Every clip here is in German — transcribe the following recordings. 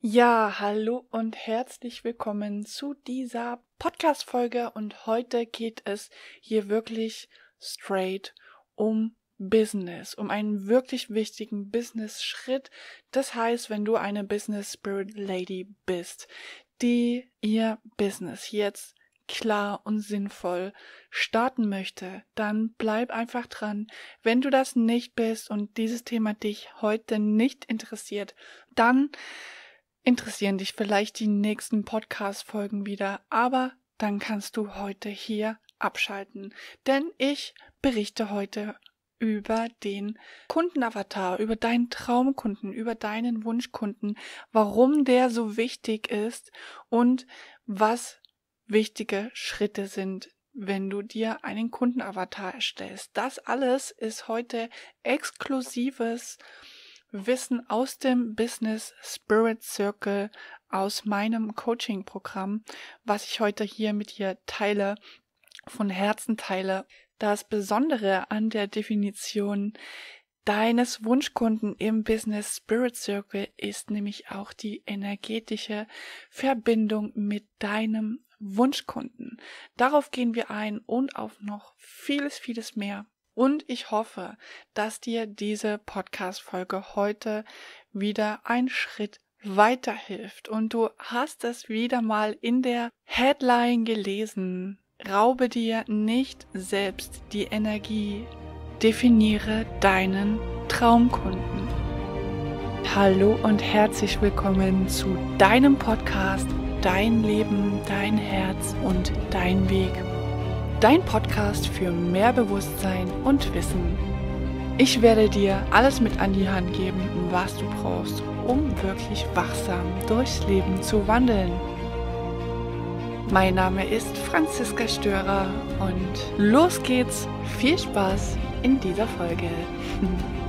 Ja, hallo und herzlich willkommen zu dieser Podcast-Folge und heute geht es hier wirklich straight um Business, um einen wirklich wichtigen Business-Schritt. Das heißt, wenn du eine Business Spirit Lady bist, die ihr Business jetzt klar und sinnvoll starten möchte, dann bleib einfach dran. Wenn du das nicht bist und dieses Thema dich heute nicht interessiert, dann interessieren dich vielleicht die nächsten Podcast-Folgen wieder, aber dann kannst du heute hier abschalten, denn ich berichte heute über den Kundenavatar, über deinen Traumkunden, über deinen Wunschkunden, warum der so wichtig ist und was wichtige Schritte sind, wenn du dir einen Kundenavatar erstellst. Das alles ist heute exklusives Wissen aus dem Business Spirit Circle, aus meinem Coaching-Programm, was ich heute hier mit dir teile, von Herzen teile. Das Besondere an der Definition deines Wunschkunden im Business Spirit Circle ist nämlich auch die energetische Verbindung mit deinem Wunschkunden. Darauf gehen wir ein und auf noch vieles, vieles mehr. Und ich hoffe, dass dir diese Podcast-Folge heute wieder einen Schritt weiterhilft. Und du hast es wieder mal in der Headline gelesen. Raube dir nicht selbst die Energie. Definiere deinen Traumkunden. Hallo und herzlich willkommen zu deinem Podcast Dein Leben, dein Herz und dein Weg dein Podcast für mehr Bewusstsein und Wissen. Ich werde dir alles mit an die Hand geben, was du brauchst, um wirklich wachsam durchs Leben zu wandeln. Mein Name ist Franziska Störer und los geht's. Viel Spaß in dieser Folge.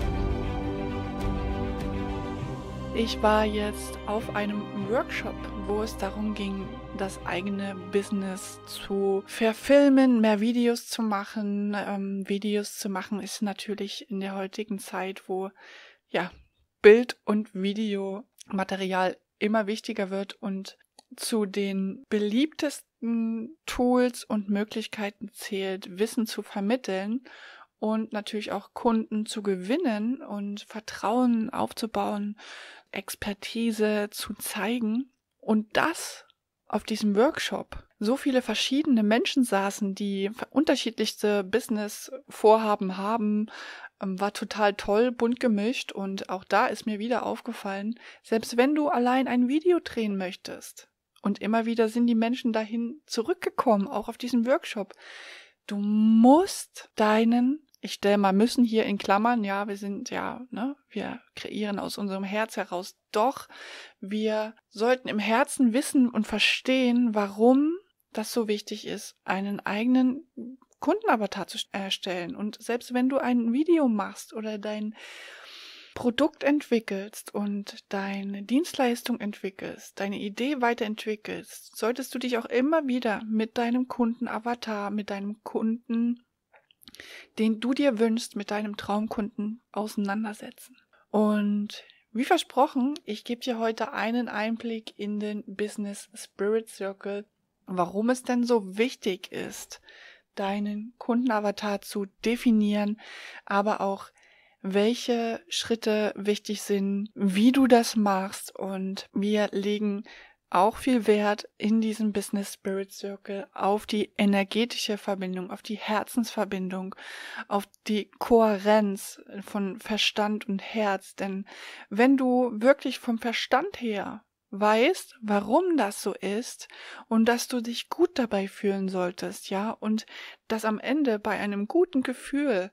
Ich war jetzt auf einem Workshop, wo es darum ging, das eigene Business zu verfilmen, mehr Videos zu machen. Ähm, Videos zu machen ist natürlich in der heutigen Zeit, wo ja Bild und Videomaterial immer wichtiger wird und zu den beliebtesten Tools und Möglichkeiten zählt, Wissen zu vermitteln und natürlich auch Kunden zu gewinnen und Vertrauen aufzubauen, Expertise zu zeigen. Und das auf diesem Workshop so viele verschiedene Menschen saßen, die unterschiedlichste Business-Vorhaben haben, ähm, war total toll, bunt gemischt und auch da ist mir wieder aufgefallen, selbst wenn du allein ein Video drehen möchtest, und immer wieder sind die Menschen dahin zurückgekommen, auch auf diesen Workshop, du musst deinen ich stelle mal müssen hier in Klammern, ja, wir sind ja, ne, wir kreieren aus unserem Herz heraus, doch wir sollten im Herzen wissen und verstehen, warum das so wichtig ist, einen eigenen Kundenavatar zu erstellen. Und selbst wenn du ein Video machst oder dein Produkt entwickelst und deine Dienstleistung entwickelst, deine Idee weiterentwickelst, solltest du dich auch immer wieder mit deinem Kundenavatar, mit deinem Kunden den du dir wünschst, mit deinem Traumkunden auseinandersetzen. Und wie versprochen, ich gebe dir heute einen Einblick in den Business Spirit Circle, warum es denn so wichtig ist, deinen Kundenavatar zu definieren, aber auch welche Schritte wichtig sind, wie du das machst und wir legen auch viel Wert in diesem Business Spirit Circle auf die energetische Verbindung, auf die Herzensverbindung, auf die Kohärenz von Verstand und Herz. Denn wenn du wirklich vom Verstand her weißt, warum das so ist und dass du dich gut dabei fühlen solltest, ja, und dass am Ende bei einem guten Gefühl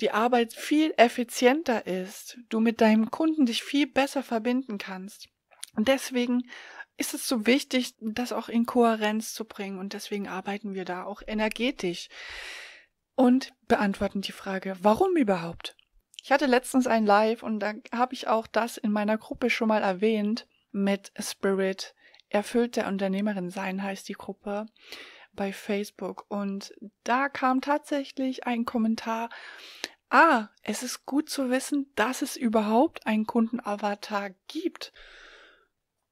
die Arbeit viel effizienter ist, du mit deinem Kunden dich viel besser verbinden kannst. Und deswegen ist es so wichtig, das auch in Kohärenz zu bringen. Und deswegen arbeiten wir da auch energetisch und beantworten die Frage, warum überhaupt? Ich hatte letztens ein Live und da habe ich auch das in meiner Gruppe schon mal erwähnt mit Spirit. Erfüllt der Unternehmerin sein heißt die Gruppe bei Facebook. Und da kam tatsächlich ein Kommentar. Ah, es ist gut zu wissen, dass es überhaupt einen Kundenavatar gibt.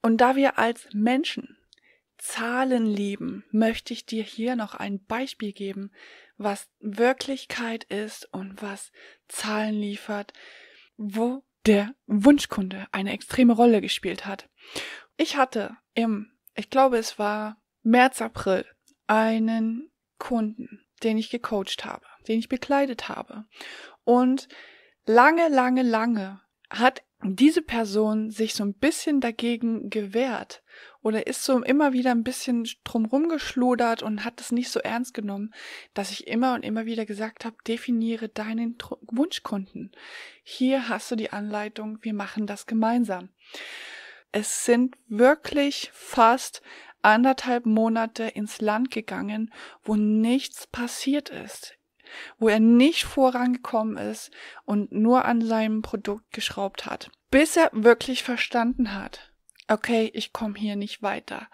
Und da wir als Menschen Zahlen lieben, möchte ich dir hier noch ein Beispiel geben, was Wirklichkeit ist und was Zahlen liefert, wo der Wunschkunde eine extreme Rolle gespielt hat. Ich hatte im, ich glaube es war März, April, einen Kunden, den ich gecoacht habe, den ich bekleidet habe. Und lange, lange, lange hat diese Person sich so ein bisschen dagegen gewehrt oder ist so immer wieder ein bisschen drumrum geschludert und hat es nicht so ernst genommen, dass ich immer und immer wieder gesagt habe, definiere deinen Wunschkunden. Hier hast du die Anleitung, wir machen das gemeinsam. Es sind wirklich fast anderthalb Monate ins Land gegangen, wo nichts passiert ist wo er nicht vorangekommen ist und nur an seinem Produkt geschraubt hat, bis er wirklich verstanden hat, okay, ich komme hier nicht weiter.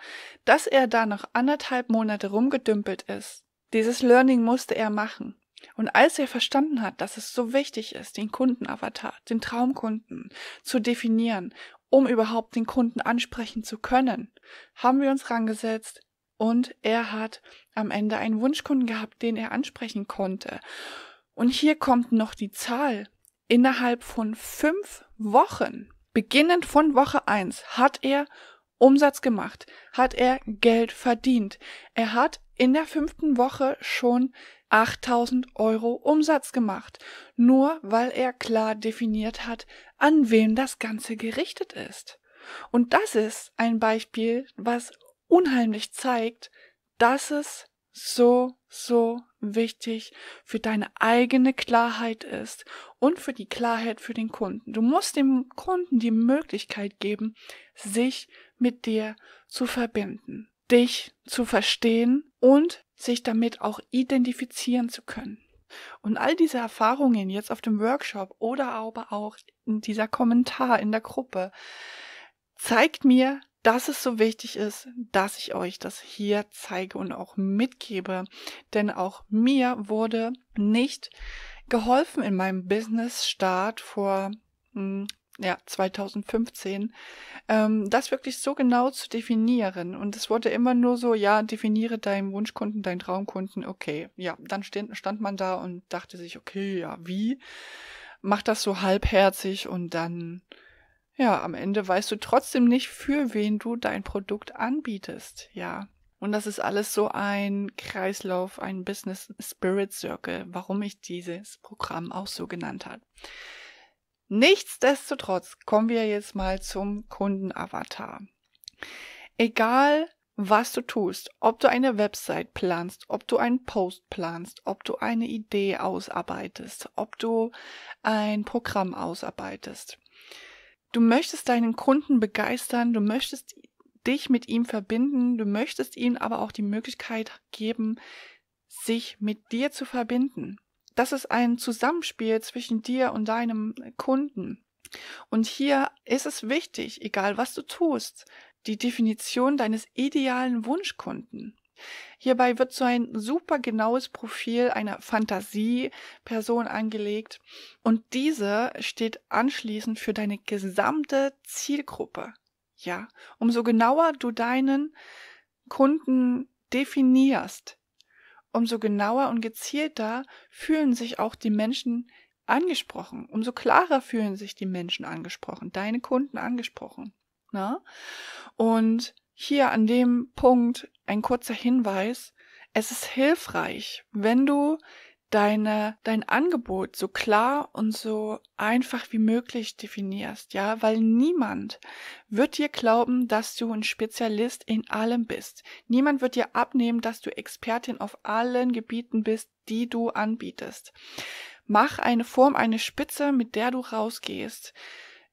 Dass er da noch anderthalb Monate rumgedümpelt ist, dieses Learning musste er machen. Und als er verstanden hat, dass es so wichtig ist, den Kundenavatar, den Traumkunden zu definieren, um überhaupt den Kunden ansprechen zu können, haben wir uns rangesetzt, und er hat am Ende einen Wunschkunden gehabt, den er ansprechen konnte. Und hier kommt noch die Zahl. Innerhalb von fünf Wochen, beginnend von Woche eins, hat er Umsatz gemacht, hat er Geld verdient. Er hat in der fünften Woche schon 8000 Euro Umsatz gemacht, nur weil er klar definiert hat, an wen das Ganze gerichtet ist. Und das ist ein Beispiel, was unheimlich zeigt, dass es so, so wichtig für deine eigene Klarheit ist und für die Klarheit für den Kunden. Du musst dem Kunden die Möglichkeit geben, sich mit dir zu verbinden, dich zu verstehen und sich damit auch identifizieren zu können. Und all diese Erfahrungen jetzt auf dem Workshop oder aber auch in dieser Kommentar in der Gruppe zeigt mir, dass es so wichtig ist, dass ich euch das hier zeige und auch mitgebe. Denn auch mir wurde nicht geholfen in meinem Business-Start vor hm, ja, 2015, ähm, das wirklich so genau zu definieren. Und es wurde immer nur so, ja, definiere deinen Wunschkunden, deinen Traumkunden, okay. Ja, dann stand, stand man da und dachte sich, okay, ja, wie? Mach das so halbherzig und dann ja, am Ende weißt du trotzdem nicht, für wen du dein Produkt anbietest. Ja. Und das ist alles so ein Kreislauf, ein Business Spirit Circle, warum ich dieses Programm auch so genannt habe. Nichtsdestotrotz kommen wir jetzt mal zum Kundenavatar. Egal, was du tust, ob du eine Website planst, ob du einen Post planst, ob du eine Idee ausarbeitest, ob du ein Programm ausarbeitest. Du möchtest deinen Kunden begeistern, du möchtest dich mit ihm verbinden, du möchtest ihm aber auch die Möglichkeit geben, sich mit dir zu verbinden. Das ist ein Zusammenspiel zwischen dir und deinem Kunden. Und hier ist es wichtig, egal was du tust, die Definition deines idealen Wunschkunden. Hierbei wird so ein super genaues Profil einer Fantasieperson angelegt und diese steht anschließend für deine gesamte Zielgruppe. Ja, umso genauer du deinen Kunden definierst, umso genauer und gezielter fühlen sich auch die Menschen angesprochen, umso klarer fühlen sich die Menschen angesprochen, deine Kunden angesprochen. Na? Ne? Und hier an dem Punkt ein kurzer Hinweis. Es ist hilfreich, wenn du deine, dein Angebot so klar und so einfach wie möglich definierst, ja, weil niemand wird dir glauben, dass du ein Spezialist in allem bist. Niemand wird dir abnehmen, dass du Expertin auf allen Gebieten bist, die du anbietest. Mach eine Form, eine Spitze, mit der du rausgehst.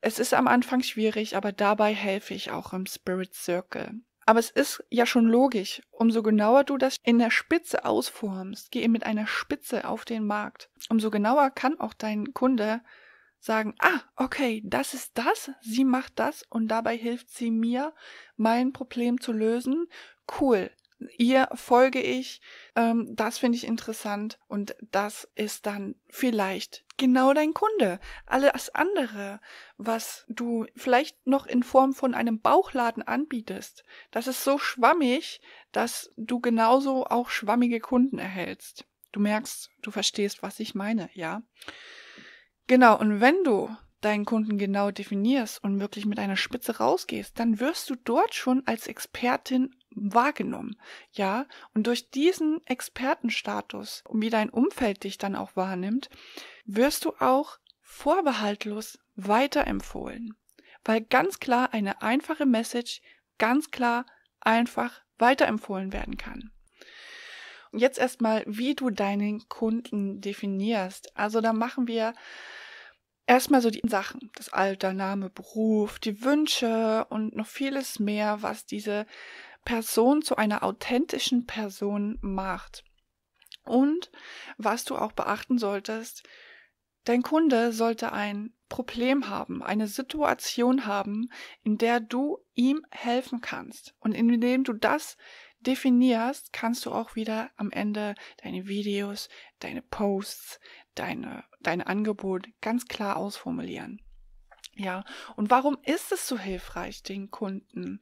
Es ist am Anfang schwierig, aber dabei helfe ich auch im Spirit Circle. Aber es ist ja schon logisch. Umso genauer du das in der Spitze ausformst, geh mit einer Spitze auf den Markt. Umso genauer kann auch dein Kunde sagen, ah, okay, das ist das, sie macht das und dabei hilft sie mir, mein Problem zu lösen. Cool ihr folge ich. Ähm, das finde ich interessant und das ist dann vielleicht genau dein Kunde. Alles andere, was du vielleicht noch in Form von einem Bauchladen anbietest, das ist so schwammig, dass du genauso auch schwammige Kunden erhältst. Du merkst, du verstehst, was ich meine, ja? Genau, und wenn du deinen Kunden genau definierst und wirklich mit einer Spitze rausgehst, dann wirst du dort schon als Expertin wahrgenommen. Ja, und durch diesen Expertenstatus, wie dein Umfeld dich dann auch wahrnimmt, wirst du auch vorbehaltlos weiterempfohlen. Weil ganz klar eine einfache Message ganz klar einfach weiterempfohlen werden kann. Und jetzt erstmal, wie du deinen Kunden definierst. Also da machen wir erstmal so die Sachen, das Alter, Name, Beruf, die Wünsche und noch vieles mehr, was diese Person zu einer authentischen Person macht. Und was du auch beachten solltest, dein Kunde sollte ein Problem haben, eine Situation haben, in der du ihm helfen kannst. Und indem du das definierst, kannst du auch wieder am Ende deine Videos, deine Posts, deine, dein Angebot ganz klar ausformulieren. Ja, und warum ist es so hilfreich, den Kunden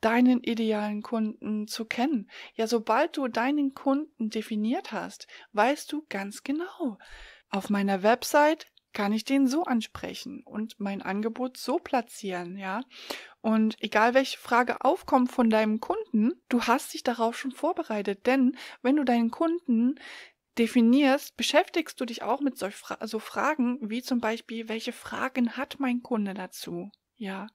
deinen idealen Kunden zu kennen. Ja, sobald du deinen Kunden definiert hast, weißt du ganz genau. Auf meiner Website kann ich den so ansprechen und mein Angebot so platzieren, ja? Und egal welche Frage aufkommt von deinem Kunden, du hast dich darauf schon vorbereitet, denn wenn du deinen Kunden definierst, beschäftigst du dich auch mit solch Fra so Fragen wie zum Beispiel, welche Fragen hat mein Kunde dazu, ja?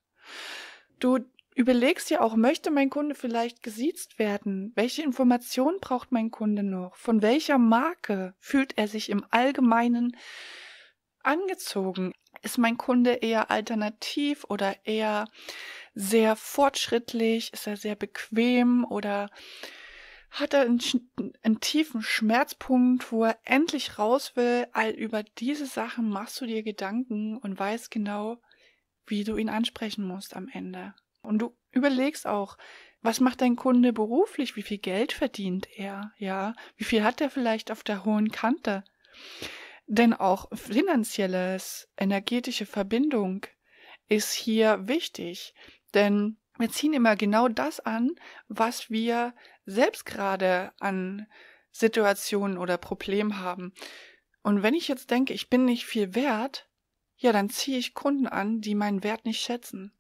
Du überlegst ja auch, möchte mein Kunde vielleicht gesiezt werden? Welche Informationen braucht mein Kunde noch? Von welcher Marke fühlt er sich im Allgemeinen angezogen? Ist mein Kunde eher alternativ oder eher sehr fortschrittlich? Ist er sehr bequem oder hat er einen, einen, tiefen Schmerzpunkt, wo er endlich raus will? All über diese Sachen machst du dir Gedanken und weißt genau, wie du ihn ansprechen musst am Ende. Und du überlegst auch, was macht dein Kunde beruflich? Wie viel Geld verdient er? Ja, wie viel hat er vielleicht auf der hohen Kante? Denn auch finanzielles, energetische Verbindung ist hier wichtig, denn wir ziehen immer genau das an, was wir selbst gerade an Situationen oder Problemen haben. Und wenn ich jetzt denke, ich bin nicht viel wert, ja, dann ziehe ich Kunden an, die meinen Wert nicht schätzen.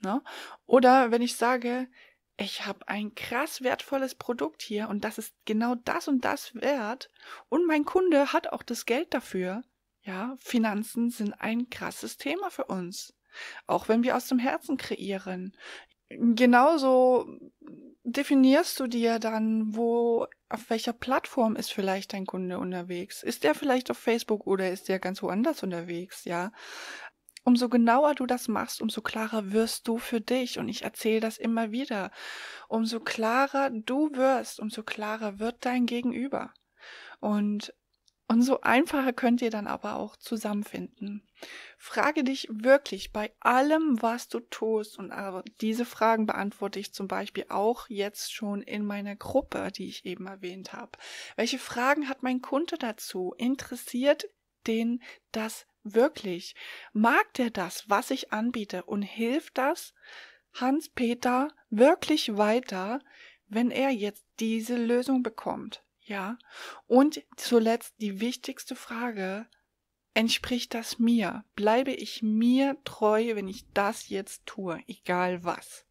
Ne? Oder wenn ich sage, ich habe ein krass wertvolles Produkt hier und das ist genau das und das wert und mein Kunde hat auch das Geld dafür. Ja, Finanzen sind ein krasses Thema für uns. Auch wenn wir aus dem Herzen kreieren. Genauso definierst du dir dann, wo, auf welcher Plattform ist vielleicht dein Kunde unterwegs? Ist der vielleicht auf Facebook oder ist der ganz woanders unterwegs? Ja, umso genauer du das machst, umso klarer wirst du für dich. Und ich erzähle das immer wieder. Umso klarer du wirst, umso klarer wird dein Gegenüber. Und umso einfacher könnt ihr dann aber auch zusammenfinden. Frage dich wirklich bei allem, was du tust, und diese Fragen beantworte ich zum Beispiel auch jetzt schon in meiner Gruppe, die ich eben erwähnt habe. Welche Fragen hat mein Kunde dazu? Interessiert den das Wirklich. Mag der das, was ich anbiete und hilft das Hans-Peter wirklich weiter, wenn er jetzt diese Lösung bekommt? Ja. Und zuletzt die wichtigste Frage. Entspricht das mir? Bleibe ich mir treu, wenn ich das jetzt tue, egal was?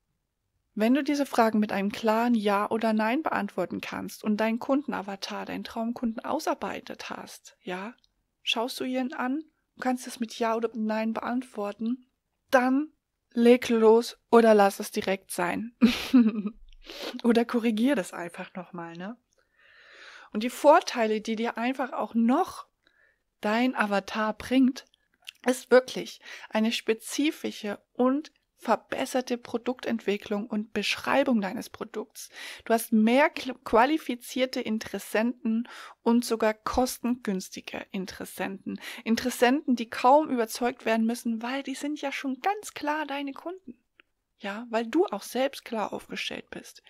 Wenn du diese Fragen mit einem klaren Ja oder Nein beantworten kannst und deinen Kundenavatar, deinen Traumkunden ausarbeitet hast, ja, schaust du ihn an du kannst es mit Ja oder mit Nein beantworten, dann leg los oder lass es direkt sein. oder korrigier das einfach nochmal, ne? Und die Vorteile, die dir einfach auch noch dein Avatar bringt, ist wirklich eine spezifische und verbesserte Produktentwicklung und Beschreibung deines Produkts. Du hast mehr qualifizierte Interessenten und sogar kostengünstige Interessenten. Interessenten, die kaum überzeugt werden müssen, weil die sind ja schon ganz klar deine Kunden. Ja, weil du auch selbst klar aufgestellt bist.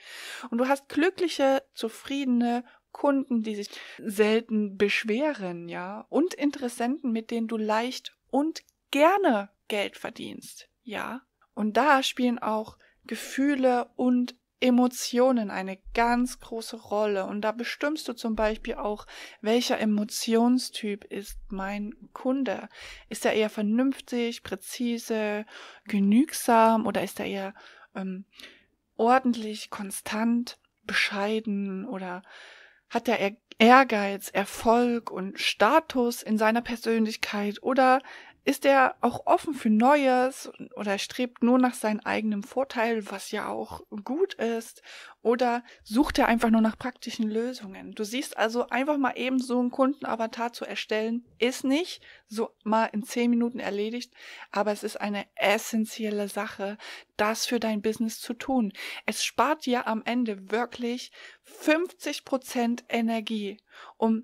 Und du hast glückliche, zufriedene Kunden, die sich selten beschweren, ja, und Interessenten, mit denen du leicht und gerne Geld verdienst. Ja, und da spielen auch Gefühle und Emotionen eine ganz große Rolle. Und da bestimmst du zum Beispiel auch, welcher Emotionstyp ist mein Kunde. Ist er eher vernünftig, präzise, genügsam oder ist er eher ähm, ordentlich, konstant, bescheiden oder hat er Ehrgeiz, Erfolg und Status in seiner Persönlichkeit oder ist er auch offen für Neues oder strebt nur nach seinem eigenen Vorteil, was ja auch gut ist? Oder sucht er einfach nur nach praktischen Lösungen? Du siehst also einfach mal eben so einen Kundenavatar zu erstellen, ist nicht so mal in zehn Minuten erledigt, aber es ist eine essentielle Sache, das für dein Business zu tun. Es spart dir am Ende wirklich 50 Prozent Energie, um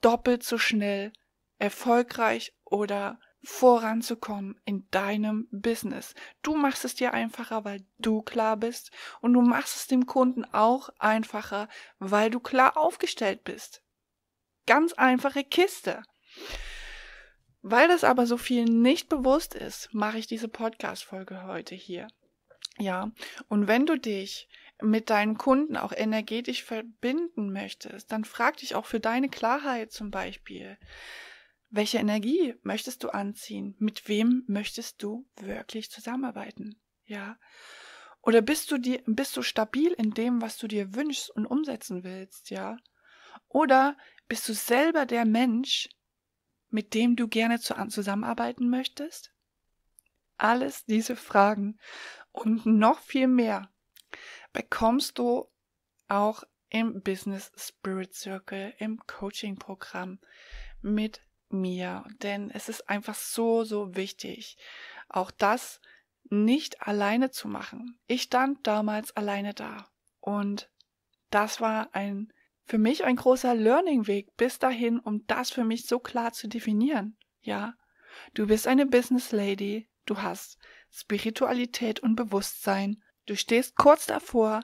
doppelt so schnell erfolgreich oder voranzukommen in deinem Business. Du machst es dir einfacher, weil du klar bist und du machst es dem Kunden auch einfacher, weil du klar aufgestellt bist. Ganz einfache Kiste. Weil das aber so viel nicht bewusst ist, mache ich diese Podcast-Folge heute hier. Ja, und wenn du dich mit deinen Kunden auch energetisch verbinden möchtest, dann frag dich auch für deine Klarheit zum Beispiel, welche Energie möchtest du anziehen? Mit wem möchtest du wirklich zusammenarbeiten? Ja. Oder bist du dir, bist du stabil in dem, was du dir wünschst und umsetzen willst? Ja. Oder bist du selber der Mensch, mit dem du gerne zusammenarbeiten möchtest? Alles diese Fragen und noch viel mehr bekommst du auch im Business Spirit Circle, im Coaching-Programm mit mir, denn es ist einfach so, so wichtig, auch das nicht alleine zu machen. Ich stand damals alleine da und das war ein für mich ein großer Learning Weg bis dahin, um das für mich so klar zu definieren. Ja, du bist eine Business Lady, du hast Spiritualität und Bewusstsein, du stehst kurz davor,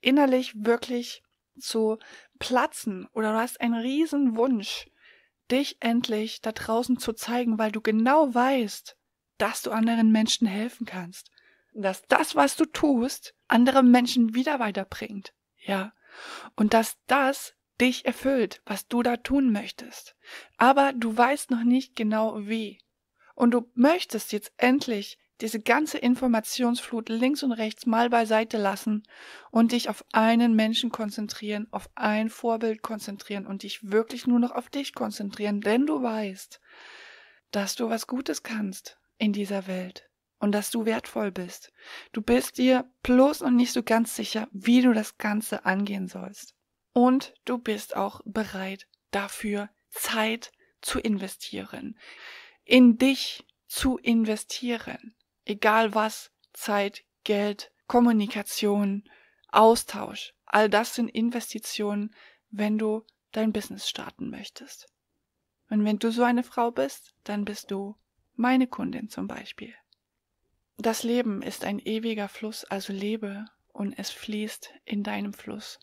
innerlich wirklich zu platzen oder du hast einen riesen Wunsch dich endlich da draußen zu zeigen, weil du genau weißt, dass du anderen Menschen helfen kannst. Dass das, was du tust, andere Menschen wieder weiterbringt. Ja. Und dass das dich erfüllt, was du da tun möchtest. Aber du weißt noch nicht genau wie. Und du möchtest jetzt endlich diese ganze Informationsflut links und rechts mal beiseite lassen und dich auf einen Menschen konzentrieren, auf ein Vorbild konzentrieren und dich wirklich nur noch auf dich konzentrieren, denn du weißt, dass du was Gutes kannst in dieser Welt und dass du wertvoll bist. Du bist dir bloß noch nicht so ganz sicher, wie du das Ganze angehen sollst. Und du bist auch bereit dafür Zeit zu investieren, in dich zu investieren egal was, Zeit, Geld, Kommunikation, Austausch, all das sind Investitionen, wenn du dein Business starten möchtest. Und wenn du so eine Frau bist, dann bist du meine Kundin zum Beispiel. Das Leben ist ein ewiger Fluss, also lebe und es fließt in deinem Fluss.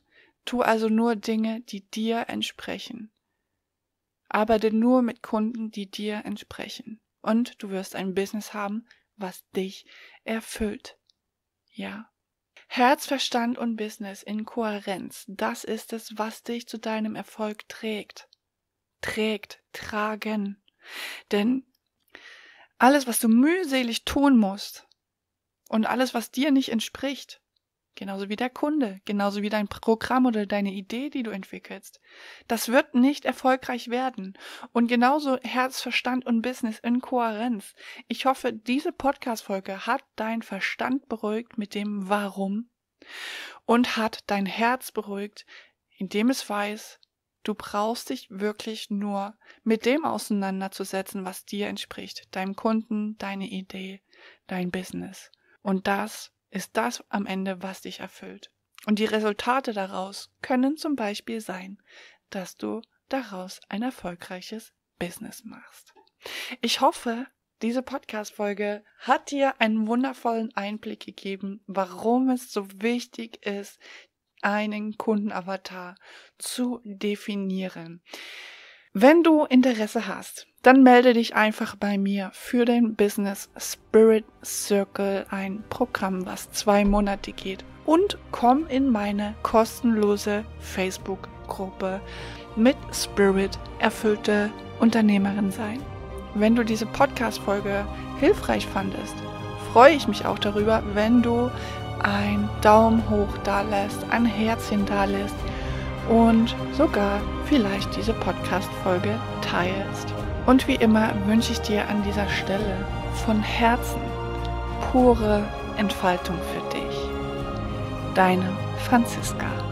Tu also nur Dinge, die dir entsprechen. Arbeite nur mit Kunden, die dir entsprechen. Und du wirst ein Business haben, was dich erfüllt. Ja. Herz, Verstand und Business in Kohärenz, das ist es, was dich zu deinem Erfolg trägt. Trägt, tragen. Denn alles, was du mühselig tun musst und alles, was dir nicht entspricht, Genauso wie der Kunde, genauso wie dein Programm oder deine Idee, die du entwickelst. Das wird nicht erfolgreich werden. Und genauso Herz, Verstand und Business in Kohärenz. Ich hoffe, diese Podcast-Folge hat deinen Verstand beruhigt mit dem Warum und hat dein Herz beruhigt, indem es weiß, du brauchst dich wirklich nur mit dem auseinanderzusetzen, was dir entspricht. Deinem Kunden, deine Idee, dein Business. Und das ist das am Ende, was dich erfüllt. Und die Resultate daraus können zum Beispiel sein, dass du daraus ein erfolgreiches Business machst. Ich hoffe, diese Podcast-Folge hat dir einen wundervollen Einblick gegeben, warum es so wichtig ist, einen Kundenavatar zu definieren. Wenn du Interesse hast, dann melde dich einfach bei mir für den Business Spirit Circle, ein Programm, was zwei Monate geht. Und komm in meine kostenlose Facebook-Gruppe mit Spirit erfüllte Unternehmerin sein. Wenn du diese Podcast-Folge hilfreich fandest, freue ich mich auch darüber, wenn du ein Daumen hoch da lässt, ein Herzchen da lässt und sogar vielleicht diese Podcast-Folge teilst. Und wie immer wünsche ich dir an dieser Stelle von Herzen pure Entfaltung für dich. Deine Franziska.